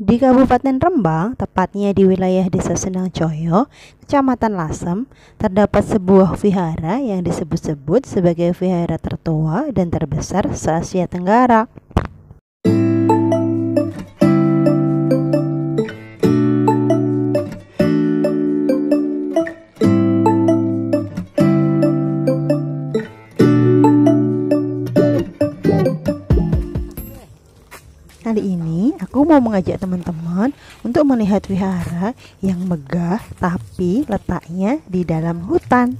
Di Kabupaten Rembang, tepatnya di wilayah Desa Senang Coyo, Kecamatan Lasem, terdapat sebuah vihara yang disebut-sebut sebagai vihara tertua dan terbesar se-Asia Tenggara. mau mengajak teman-teman untuk melihat wihara yang megah tapi letaknya di dalam hutan.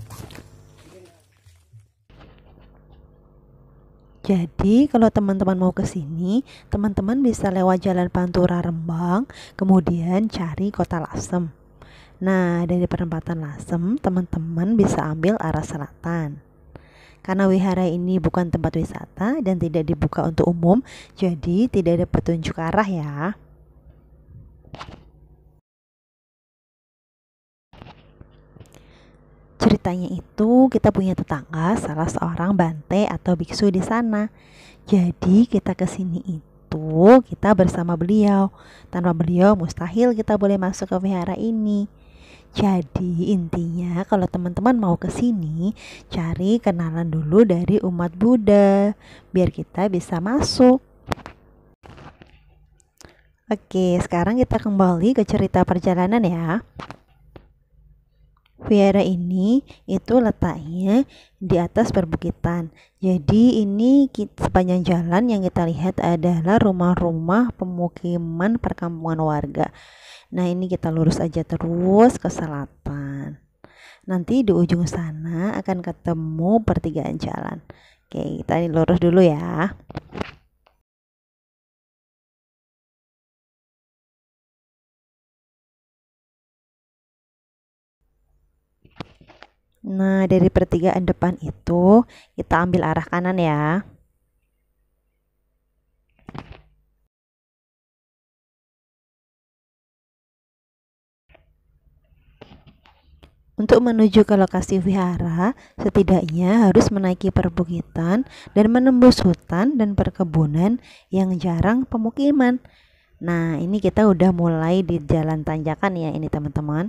Jadi kalau teman-teman mau ke sini, teman-teman bisa lewat Jalan Pantura Rembang, kemudian cari Kota Lasem. Nah, dari perempatan Lasem, teman-teman bisa ambil arah selatan. Karena wihara ini bukan tempat wisata dan tidak dibuka untuk umum, jadi tidak ada petunjuk arah ya. Ceritanya itu kita punya tetangga salah seorang bante atau biksu di sana. Jadi kita ke sini itu kita bersama beliau. Tanpa beliau mustahil kita boleh masuk ke wihara ini. Jadi intinya kalau teman-teman mau ke sini cari kenalan dulu dari umat Buddha biar kita bisa masuk. Oke, sekarang kita kembali ke cerita perjalanan ya. Viera ini itu letaknya di atas perbukitan. Jadi ini sepanjang jalan yang kita lihat adalah rumah-rumah pemukiman perkampungan warga. Nah ini kita lurus aja terus ke selatan. Nanti di ujung sana akan ketemu pertigaan jalan. Oke kita ini lurus dulu ya. Nah, dari pertigaan depan itu kita ambil arah kanan ya. Untuk menuju ke lokasi vihara setidaknya harus menaiki perbukitan dan menembus hutan dan perkebunan yang jarang pemukiman. Nah, ini kita udah mulai di jalan tanjakan ya ini teman-teman.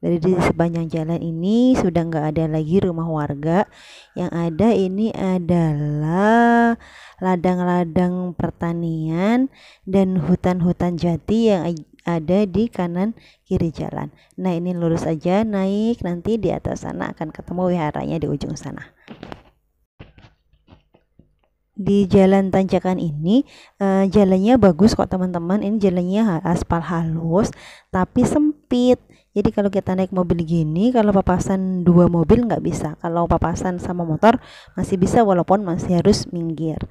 Dari di sepanjang jalan ini sudah nggak ada lagi rumah warga. Yang ada ini adalah ladang-ladang pertanian dan hutan-hutan jati yang ada di kanan kiri jalan. Nah, ini lurus aja naik nanti di atas sana akan ketemu wiharanya di ujung sana di jalan tanjakan ini uh, jalannya bagus kok teman-teman ini jalannya aspal halus tapi sempit jadi kalau kita naik mobil gini kalau papasan dua mobil nggak bisa kalau papasan sama motor masih bisa walaupun masih harus minggir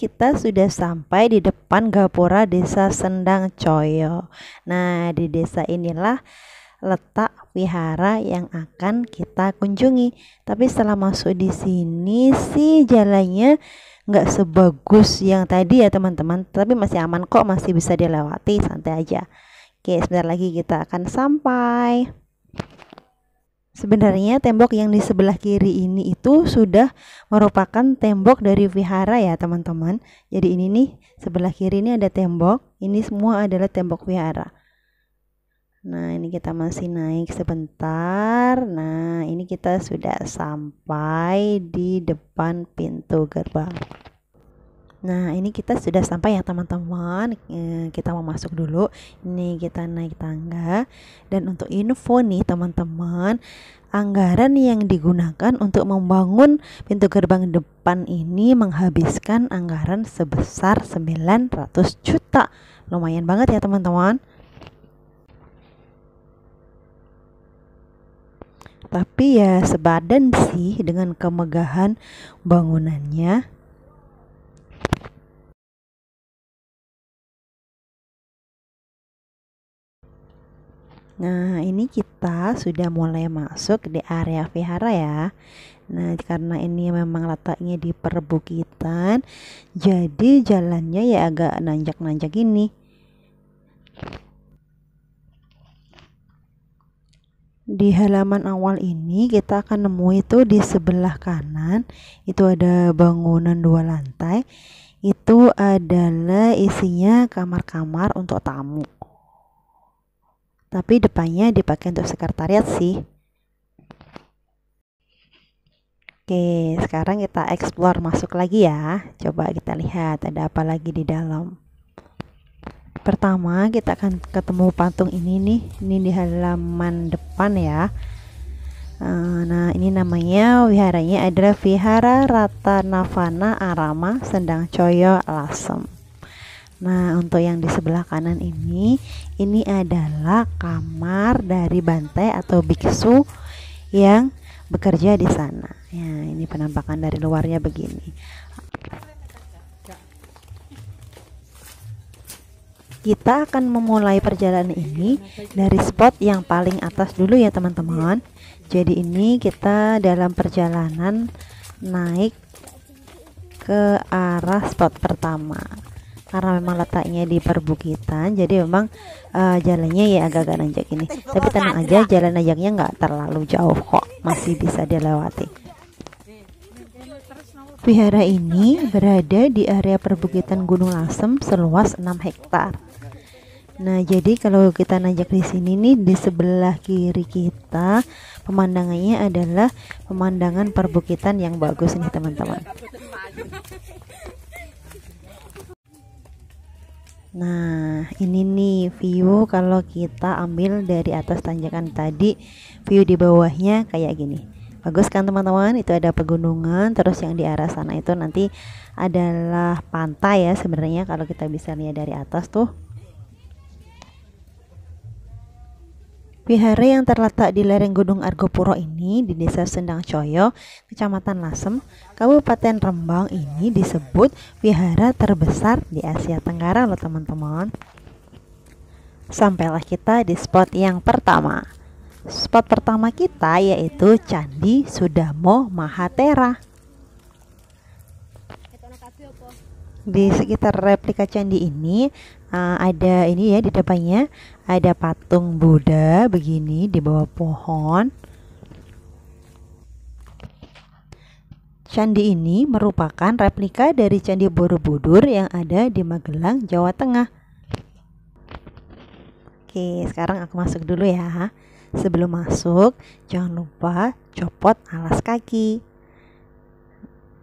kita sudah sampai di depan Gapura Desa Sendang Coyo. Nah, di desa inilah letak wihara yang akan kita kunjungi. Tapi setelah masuk di sini sih jalannya nggak sebagus yang tadi ya teman-teman. Tapi masih aman kok, masih bisa dilewati, santai aja. Oke, sebentar lagi kita akan sampai. Sebenarnya tembok yang di sebelah kiri ini itu sudah merupakan tembok dari vihara ya teman-teman. Jadi ini nih sebelah kiri ini ada tembok, ini semua adalah tembok vihara. Nah ini kita masih naik sebentar. Nah ini kita sudah sampai di depan pintu gerbang. Nah, ini kita sudah sampai ya teman-teman. Eh, kita mau masuk dulu. Ini kita naik tangga. Dan untuk info nih teman-teman, anggaran yang digunakan untuk membangun pintu gerbang depan ini menghabiskan anggaran sebesar 900 juta. Lumayan banget ya teman-teman. Tapi ya sebadan sih dengan kemegahan bangunannya Nah, ini kita sudah mulai masuk di area vihara ya. Nah, karena ini memang letaknya di perbukitan, jadi jalannya ya agak nanjak-nanjak gini. Di halaman awal ini kita akan nemu itu di sebelah kanan itu ada bangunan dua lantai. Itu adalah isinya kamar-kamar untuk tamu tapi depannya dipakai untuk sekretariat sih. Oke, sekarang kita explore masuk lagi ya. Coba kita lihat ada apa lagi di dalam. Pertama, kita akan ketemu patung ini nih. Ini di halaman depan ya. Eh, nah, ini namanya wiharanya adalah Vihara Ratanavana Arama Sendang Coyo Lasem. Nah, untuk yang di sebelah kanan ini, ini adalah kamar dari bantai atau biksu yang bekerja di sana. Ya, ini penampakan dari luarnya begini. Kita akan memulai perjalanan ini dari spot yang paling atas dulu ya, teman-teman. Jadi ini kita dalam perjalanan naik ke arah spot pertama karena memang letaknya di perbukitan jadi memang uh, jalannya ya agak-agak nanjak ini tapi tenang aja jalan nanjaknya nggak terlalu jauh kok masih bisa dilewati Wihara ini berada di area perbukitan Gunung Lasem seluas 6 hektar. Nah, jadi kalau kita nanjak di sini nih di sebelah kiri kita pemandangannya adalah pemandangan perbukitan yang bagus nih teman-teman. Nah, ini nih view kalau kita ambil dari atas tanjakan tadi, view di bawahnya kayak gini. Bagus kan teman-teman? Itu ada pegunungan, terus yang di arah sana itu nanti adalah pantai ya sebenarnya kalau kita bisa lihat dari atas tuh. Wihara yang terletak di lereng Gunung Argopuro ini di Desa Sendang Coyo, Kecamatan Lasem, Kabupaten Rembang ini disebut wihara terbesar di Asia Tenggara loh teman-teman. Sampailah kita di spot yang pertama. Spot pertama kita yaitu Candi Sudamo Mahatera. Di sekitar replika candi ini uh, ada ini ya di depannya ada patung Buddha begini di bawah pohon. Candi ini merupakan replika dari Candi Borobudur yang ada di Magelang, Jawa Tengah. Oke, sekarang aku masuk dulu ya. Sebelum masuk, jangan lupa copot alas kaki.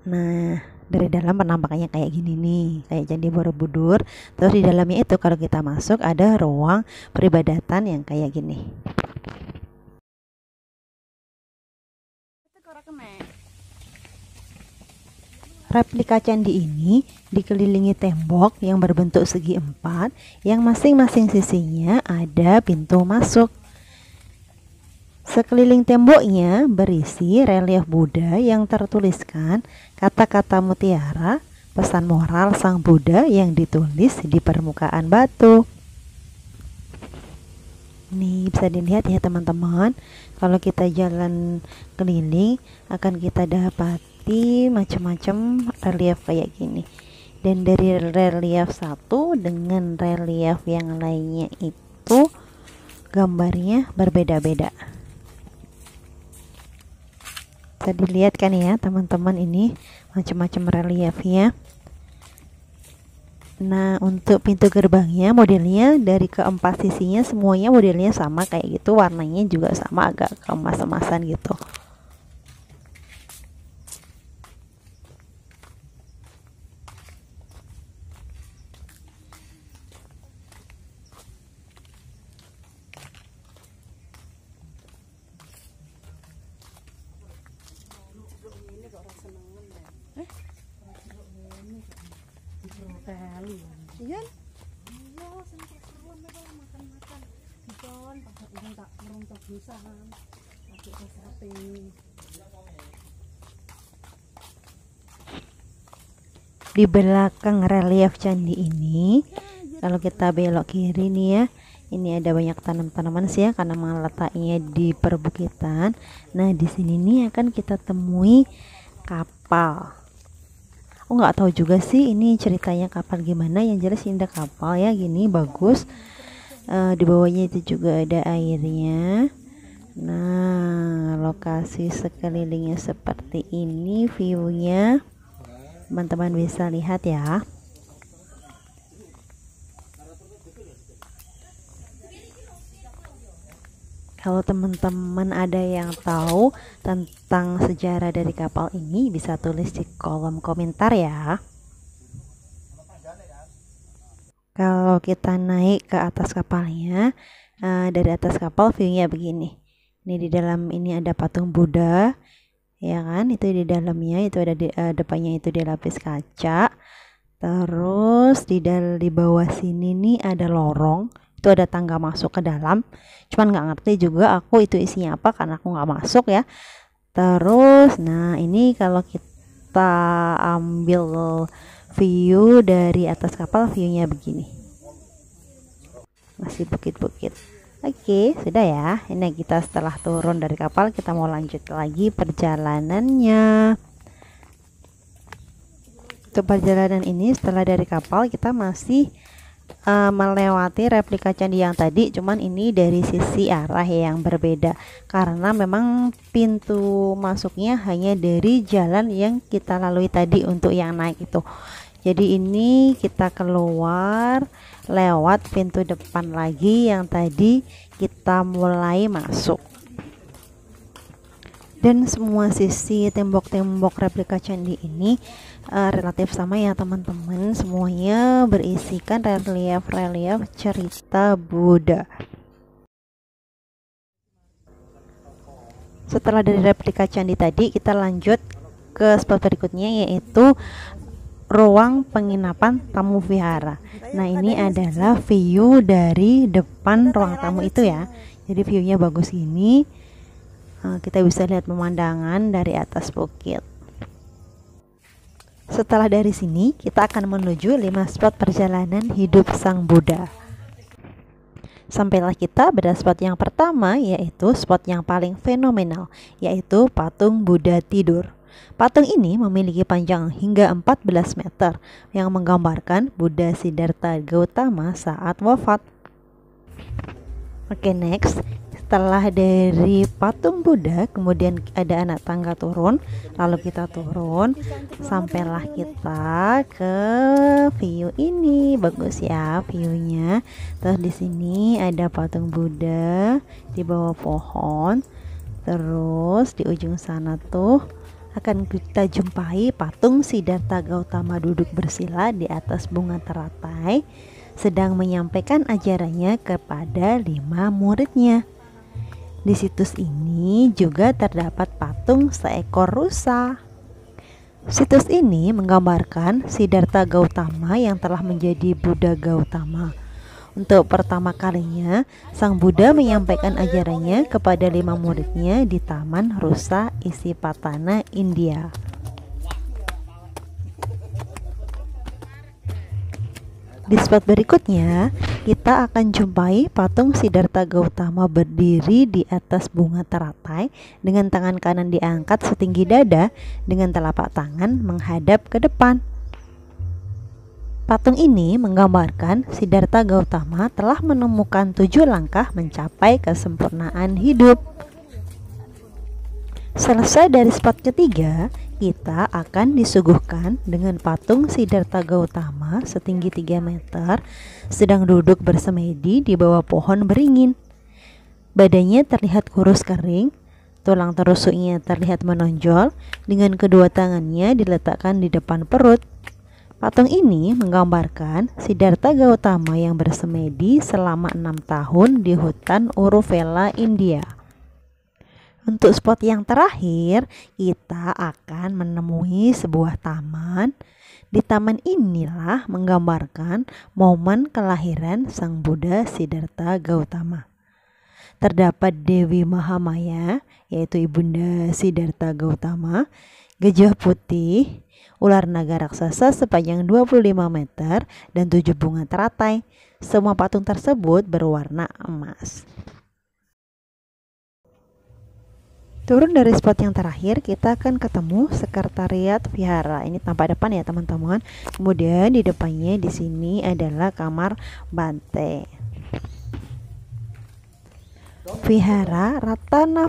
Nah, dari dalam penampakannya kayak gini nih kayak candi borobudur terus di dalamnya itu kalau kita masuk ada ruang peribadatan yang kayak gini Replika candi ini dikelilingi tembok yang berbentuk segi empat yang masing-masing sisinya ada pintu masuk Sekeliling temboknya berisi relief Buddha yang tertuliskan kata-kata mutiara, pesan moral sang Buddha yang ditulis di permukaan batu. Nih bisa dilihat ya teman-teman Kalau kita jalan keliling Akan kita dapati macam-macam relief kayak gini Dan dari relief satu dengan relief yang lainnya itu Gambarnya berbeda-beda bisa dilihat kan ya teman-teman ini macam-macam relief ya. Nah untuk pintu gerbangnya modelnya dari keempat sisinya semuanya modelnya sama kayak gitu warnanya juga sama agak kemas-emasan gitu Iya. Iya, deh kalau makan-makan. tak tak bisa sate. Di belakang relief candi ini, kalau kita belok kiri nih ya, ini ada banyak tanam-tanaman sih ya karena letaknya di perbukitan. Nah, di sini nih akan kita temui kapal aku nggak tahu juga sih ini ceritanya kapal gimana yang jelas indah kapal ya gini bagus uh, di bawahnya itu juga ada airnya nah lokasi sekelilingnya seperti ini viewnya teman-teman bisa lihat ya Kalau teman-teman ada yang tahu tentang sejarah dari kapal ini bisa tulis di kolom komentar ya. Kalau kita naik ke atas kapalnya, uh, dari atas kapal view-nya begini. Ini di dalam ini ada patung Buddha, ya kan? Itu di dalamnya, itu ada di uh, depannya itu dilapis kaca. Terus di di bawah sini nih ada lorong itu ada tangga masuk ke dalam cuman nggak ngerti juga aku itu isinya apa karena aku nggak masuk ya terus nah ini kalau kita ambil view dari atas kapal viewnya begini masih bukit-bukit Oke, okay, sudah ya. Ini kita setelah turun dari kapal, kita mau lanjut lagi perjalanannya. Untuk perjalanan ini setelah dari kapal kita masih uh, melewati replika candi yang tadi cuman ini dari sisi arah yang berbeda karena memang pintu masuknya hanya dari jalan yang kita lalui tadi untuk yang naik itu jadi ini kita keluar lewat pintu depan lagi yang tadi kita mulai masuk dan semua sisi tembok-tembok replika candi ini uh, relatif sama ya teman-teman semuanya berisikan relief-relief cerita Buddha setelah dari replika candi tadi kita lanjut ke spot berikutnya yaitu ruang penginapan tamu vihara. Nah, ini adalah view dari depan ruang tamu itu ya. Jadi view-nya bagus ini. Eh, kita bisa lihat pemandangan dari atas bukit. Setelah dari sini, kita akan menuju 5 spot perjalanan hidup Sang Buddha. Sampailah kita pada spot yang pertama, yaitu spot yang paling fenomenal, yaitu patung Buddha tidur. Patung ini memiliki panjang hingga 14 meter yang menggambarkan Buddha Siddhartha Gautama saat wafat. Oke, okay, next setelah dari patung Buddha kemudian ada anak tangga turun lalu kita turun sampailah kita ke view ini bagus ya viewnya terus di sini ada patung Buddha di bawah pohon terus di ujung sana tuh akan kita jumpai patung Siddhartha Gautama duduk bersila di atas bunga teratai sedang menyampaikan ajarannya kepada lima muridnya. Di situs ini juga terdapat patung seekor rusa. Situs ini menggambarkan Siddhartha Gautama yang telah menjadi Buddha Gautama. Untuk pertama kalinya, Sang Buddha menyampaikan ajarannya kepada lima muridnya di Taman Rusa Isipatana, India. Di spot berikutnya, kita akan jumpai patung Siddhartha Gautama berdiri di atas bunga teratai dengan tangan kanan diangkat setinggi dada dengan telapak tangan menghadap ke depan. Patung ini menggambarkan Siddhartha Gautama telah menemukan tujuh langkah mencapai kesempurnaan hidup. Selesai dari spot ketiga, kita akan disuguhkan dengan patung Siddhartha Gautama setinggi 3 meter sedang duduk bersemedi di bawah pohon beringin. Badannya terlihat kurus kering, tulang terusuknya terlihat menonjol dengan kedua tangannya diletakkan di depan perut. Patung ini menggambarkan Siddhartha Gautama yang bersemedi selama enam tahun di hutan Uruvela, India. Untuk spot yang terakhir, kita akan menemui sebuah taman. Di taman inilah menggambarkan momen kelahiran Sang Buddha Siddhartha Gautama. Terdapat Dewi Mahamaya, yaitu Ibunda Siddhartha Gautama, gajah putih, ular naga raksasa sepanjang 25 meter, dan tujuh bunga teratai. Semua patung tersebut berwarna emas. Turun dari spot yang terakhir, kita akan ketemu sekretariat vihara. Ini tampak depan ya, teman-teman. Kemudian di depannya di sini adalah kamar bante. Vihara Ratana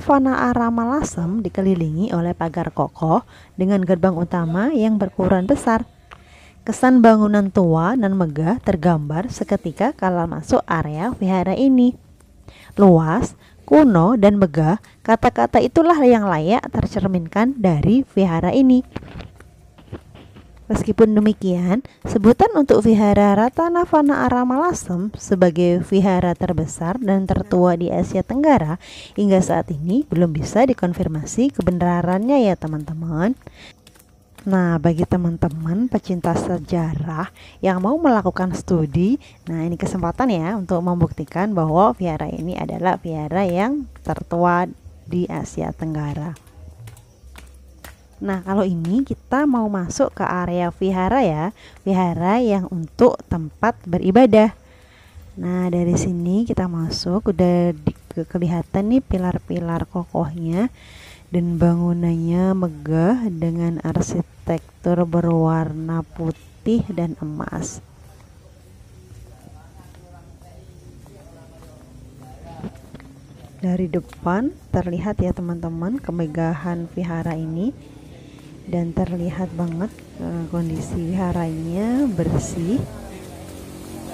Arama Lasem dikelilingi oleh pagar kokoh dengan gerbang utama yang berukuran besar. Kesan bangunan tua dan megah tergambar seketika kala masuk area vihara ini. Luas, kuno dan megah, kata-kata itulah yang layak tercerminkan dari vihara ini. Meskipun demikian, sebutan untuk vihara Ratanavana Aramalasem sebagai vihara terbesar dan tertua di Asia Tenggara hingga saat ini belum bisa dikonfirmasi kebenarannya ya teman-teman. Nah, bagi teman-teman pecinta sejarah yang mau melakukan studi, nah ini kesempatan ya untuk membuktikan bahwa vihara ini adalah vihara yang tertua di Asia Tenggara. Nah, kalau ini kita mau masuk ke area vihara ya, vihara yang untuk tempat beribadah. Nah, dari sini kita masuk udah di, kelihatan nih pilar-pilar kokohnya dan bangunannya megah dengan arsitektur berwarna putih dan emas. Dari depan terlihat ya teman-teman kemegahan vihara ini dan terlihat banget eh, kondisi viharanya bersih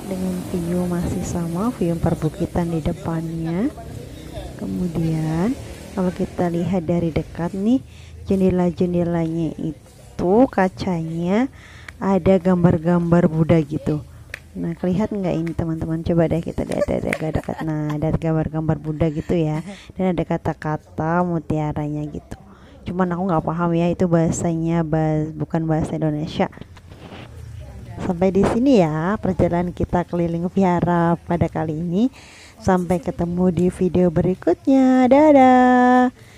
dengan view masih sama view perbukitan di depannya kemudian kalau kita lihat dari dekat nih jendela-jendelanya itu kacanya ada gambar-gambar Buddha gitu Nah, kelihatan nggak ini teman-teman? Coba deh kita lihat ada dekat. Nah, ada gambar-gambar Buddha gitu ya. Dan ada kata-kata mutiaranya gitu. Cuman aku nggak paham ya itu bahasanya bahas, bukan bahasa Indonesia. Sampai di sini ya perjalanan kita keliling vihara pada kali ini. Sampai ketemu di video berikutnya. Dadah.